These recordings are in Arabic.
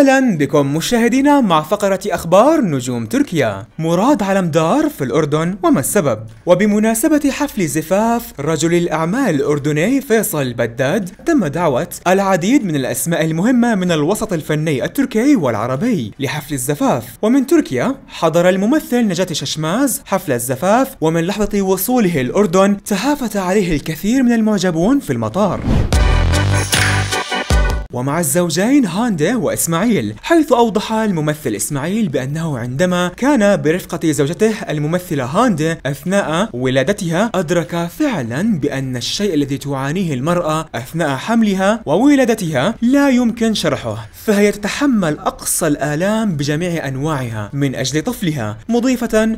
اهلا بكم مشاهدينا مع فقرة اخبار نجوم تركيا مراد علم دار في الاردن وما السبب وبمناسبة حفل زفاف رجل الاعمال الاردني فيصل بداد تم دعوة العديد من الاسماء المهمة من الوسط الفني التركي والعربي لحفل الزفاف ومن تركيا حضر الممثل نجاة ششماز حفل الزفاف ومن لحظة وصوله الاردن تهافت عليه الكثير من المعجبون في المطار ومع الزوجين هاندي وإسماعيل حيث أوضح الممثل إسماعيل بأنه عندما كان برفقة زوجته الممثلة هاندي أثناء ولادتها أدرك فعلا بأن الشيء الذي تعانيه المرأة أثناء حملها وولادتها لا يمكن شرحه فهي تتحمل أقصى الآلام بجميع أنواعها من أجل طفلها مضيفة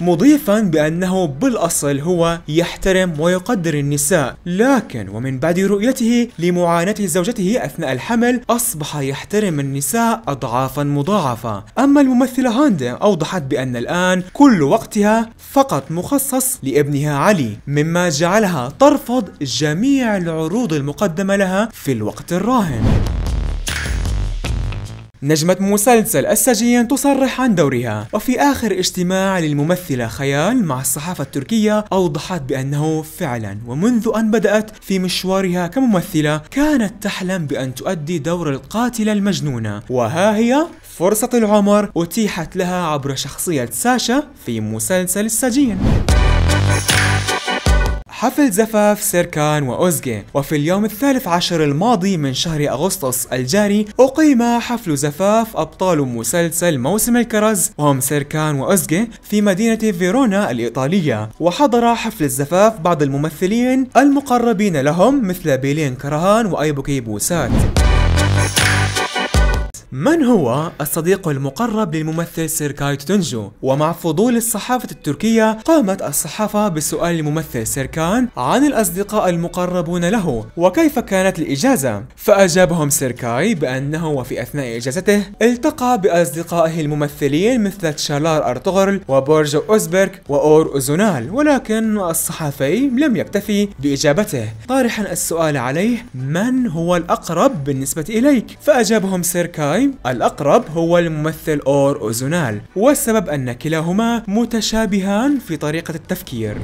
مضيفا بأنه بالأصل هو يحترم ويقدر النساء لكن ومن بعد رؤيته لمعاناة زوجته أثناء الحمل أصبح يحترم النساء أضعافا مضاعفة أما الممثلة هاندا أوضحت بأن الآن كل وقتها فقط مخصص لابنها علي مما جعلها ترفض جميع العروض المقدمة لها في الوقت الراهن نجمة مسلسل السجين تصرح عن دورها وفي آخر اجتماع للممثلة خيال مع الصحافة التركية أوضحت بأنه فعلا ومنذ أن بدأت في مشوارها كممثلة كانت تحلم بأن تؤدي دور القاتلة المجنونة وها هي فرصة العمر أتيحت لها عبر شخصية ساشا في مسلسل السجين حفل زفاف سيركان وأوزجي وفي اليوم الثالث عشر الماضي من شهر أغسطس الجاري أقيم حفل زفاف أبطال مسلسل موسم الكرز وهم سيركان وأوزجي في مدينة فيرونا الإيطالية وحضر حفل الزفاف بعض الممثلين المقربين لهم مثل بيلين كرهان وأيبوكي بوسات من هو الصديق المقرب للممثل سيركاي تونجو؟ ومع فضول الصحافة التركية قامت الصحافة بسؤال الممثل سيركان عن الأصدقاء المقربون له وكيف كانت الإجازة فأجابهم سيركاي بأنه وفي أثناء إجازته التقى بأصدقائه الممثلين مثل تشالار أرطغرل وبورج أوزبرك وأور أوزونال ولكن الصحفي لم يكتفي بإجابته طارحا السؤال عليه من هو الأقرب بالنسبة إليك؟ فأجابهم سيركاي التايم الأقرب هو الممثل أور أوزونال والسبب أن كلاهما متشابهان في طريقة التفكير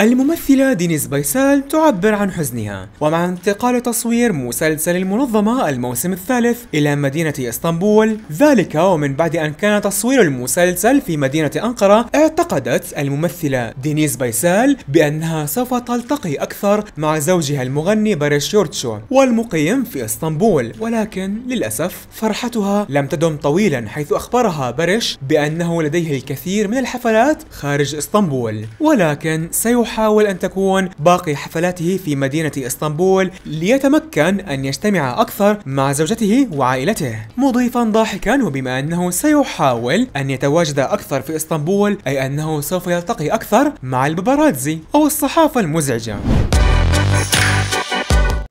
الممثلة دينيس بيسال تعبر عن حزنها ومع انتقال تصوير مسلسل المنظمة الموسم الثالث إلى مدينة اسطنبول ذلك ومن بعد أن كان تصوير المسلسل في مدينة أنقرة اعتقدت الممثلة دينيس بيسال بأنها سوف تلتقي أكثر مع زوجها المغني باريش يورتشو والمقيم في اسطنبول ولكن للأسف فرحتها لم تدم طويلا حيث أخبرها باريش بأنه لديه الكثير من الحفلات خارج اسطنبول ولكن سيحاول يحاول أن تكون باقي حفلاته في مدينة إسطنبول ليتمكن أن يجتمع أكثر مع زوجته وعائلته مضيفا ضاحكا وبما أنه سيحاول أن يتواجد أكثر في إسطنبول أي أنه سوف يلتقي أكثر مع الباباراتزي أو الصحافة المزعجة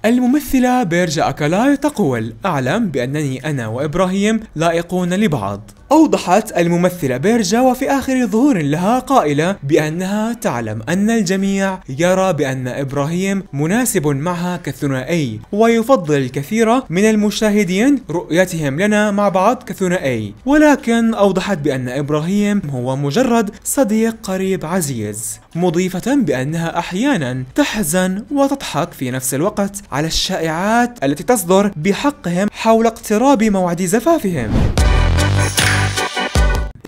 الممثلة بيرجا أكالاي تقول أعلم بأنني أنا وإبراهيم لائقون لبعض أوضحت الممثلة بيرجا وفي آخر ظهور لها قائلة بأنها تعلم أن الجميع يرى بأن إبراهيم مناسب معها كثنائي ويفضل الكثير من المشاهدين رؤيتهم لنا مع بعض كثنائي ولكن أوضحت بأن إبراهيم هو مجرد صديق قريب عزيز مضيفة بأنها أحيانا تحزن وتضحك في نفس الوقت على الشائعات التي تصدر بحقهم حول اقتراب موعد زفافهم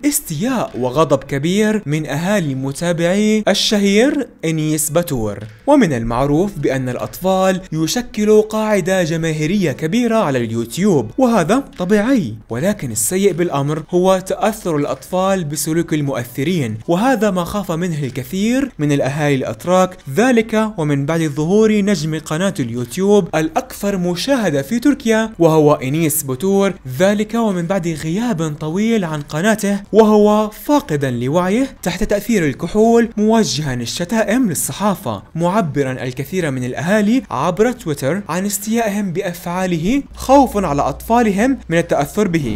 استياء وغضب كبير من أهالي متابعي الشهير إنيس باتور ومن المعروف بأن الأطفال يشكلوا قاعدة جماهيرية كبيرة على اليوتيوب وهذا طبيعي ولكن السيء بالأمر هو تأثر الأطفال بسلوك المؤثرين وهذا ما خاف منه الكثير من الأهالي الأتراك ذلك ومن بعد ظهور نجم قناة اليوتيوب الأكثر مشاهدة في تركيا وهو إنيس باتور ذلك ومن بعد غياب طويل عن قناته وهو فاقدا لوعيه تحت تأثير الكحول موجها الشتائم للصحافة معبرا الكثير من الأهالي عبر تويتر عن استيائهم بأفعاله خوفا على أطفالهم من التأثر به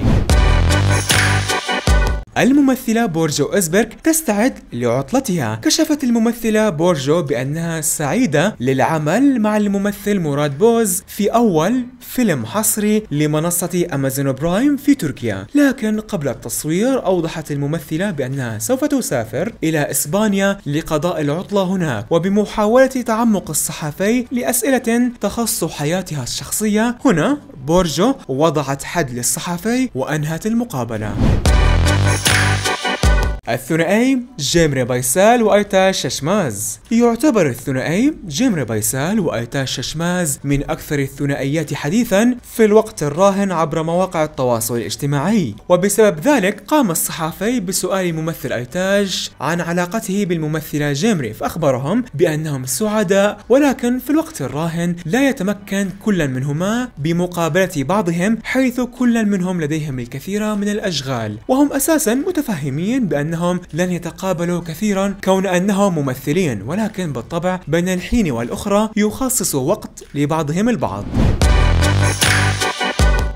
الممثلة بورجو أزبرك تستعد لعطلتها كشفت الممثلة بورجو بأنها سعيدة للعمل مع الممثل مراد بوز في أول فيلم حصري لمنصة أمازون برايم في تركيا لكن قبل التصوير أوضحت الممثلة بأنها سوف تسافر إلى إسبانيا لقضاء العطلة هناك وبمحاولة تعمق الصحفي لأسئلة تخص حياتها الشخصية هنا بورجو وضعت حد للصحفي وأنهت المقابلة Thank you. الثنائي جيمري بايسال وأيتا ششماز يعتبر الثنائي جيمري بايسال وأيتا ششماز من أكثر الثنائيات حديثا في الوقت الراهن عبر مواقع التواصل الاجتماعي وبسبب ذلك قام الصحفي بسؤال ممثل أيتاج عن علاقته بالممثلة جيمري فأخبرهم بأنهم سعداء ولكن في الوقت الراهن لا يتمكن كل منهما بمقابلة بعضهم حيث كل منهم لديهم الكثير من الأشغال وهم أساسا متفهمين بأن أنهم لن يتقابلوا كثيرا كون أنهم ممثلين ولكن بالطبع بين الحين والأخرى يخصص وقت لبعضهم البعض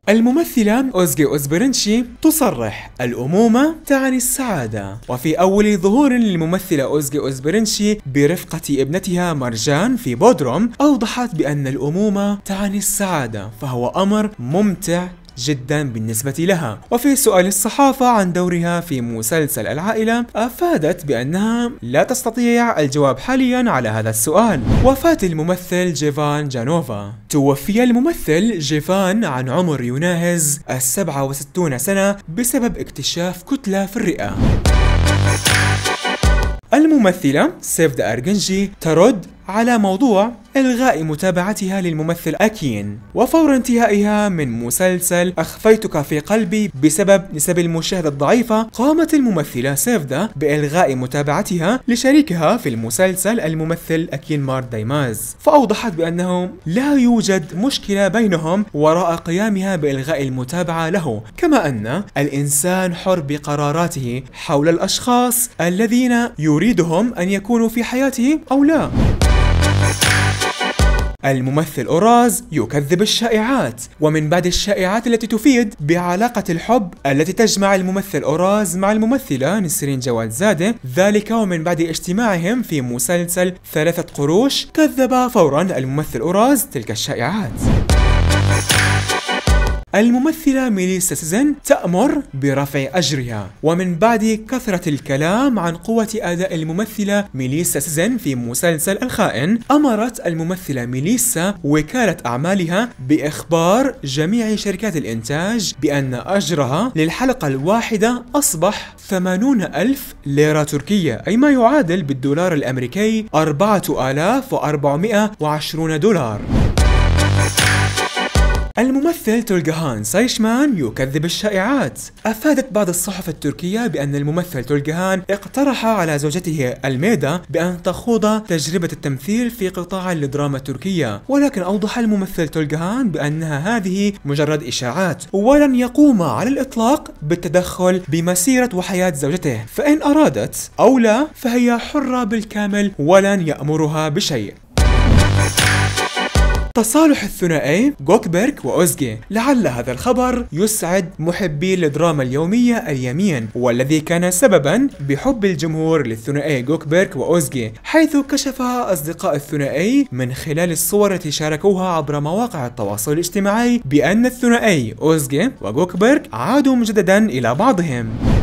الممثلة أوزجي أوزبرنشي تصرح الأمومة تعني السعادة وفي أول ظهور للممثلة أوزجي أوزبرنشي برفقة ابنتها مرجان في بودروم أوضحت بأن الأمومة تعني السعادة فهو أمر ممتع جدا بالنسبة لها وفي سؤال الصحافة عن دورها في مسلسل العائلة أفادت بأنها لا تستطيع الجواب حاليا على هذا السؤال وفاة الممثل جيفان جانوفا توفي الممثل جيفان عن عمر يناهز السبعة وستون سنة بسبب اكتشاف كتلة في الرئة الممثلة سيف أرجنجي ترد على موضوع إلغاء متابعتها للممثل أكين وفور انتهائها من مسلسل أخفيتك في قلبي بسبب نسب المشاهدة الضعيفة قامت الممثلة سيفدا بإلغاء متابعتها لشريكها في المسلسل الممثل أكين مار دايماز فأوضحت بأنه لا يوجد مشكلة بينهم وراء قيامها بإلغاء المتابعة له كما أن الإنسان حر بقراراته حول الأشخاص الذين يريدهم أن يكونوا في حياته أو لا الممثل أوراز يكذب الشائعات ومن بعد الشائعات التي تفيد بعلاقة الحب التي تجمع الممثل أوراز مع الممثلة نسرين جواد زادة ذلك ومن بعد اجتماعهم في مسلسل ثلاثة قروش كذب فورا الممثل أوراز تلك الشائعات الممثلة ميليسا سيزن تأمر برفع أجرها ومن بعد كثرة الكلام عن قوة أداء الممثلة ميليسا سيزن في مسلسل الخائن أمرت الممثلة ميليسا وكالة أعمالها بإخبار جميع شركات الإنتاج بأن أجرها للحلقة الواحدة أصبح 80 ألف ليرة تركية أي ما يعادل بالدولار الأمريكي 4420 دولار الممثل تولجهان سايشمان يكذب الشائعات أفادت بعض الصحف التركية بأن الممثل تولجهان اقترح على زوجته الميدا بأن تخوض تجربة التمثيل في قطاع الدراما التركية ولكن أوضح الممثل تولجهان بأنها هذه مجرد إشاعات ولن يقوم على الإطلاق بالتدخل بمسيرة وحياة زوجته فإن أرادت أو لا فهي حرة بالكامل ولن يأمرها بشيء تصالح الثنائي جوكبرك وأوزجي لعل هذا الخبر يسعد محبي الدراما اليومية اليمين والذي كان سببا بحب الجمهور للثنائي جوكبرك وأوزجي حيث كشف أصدقاء الثنائي من خلال الصور التي شاركوها عبر مواقع التواصل الاجتماعي بأن الثنائي أوزجي وجوكبرك عادوا مجددا إلى بعضهم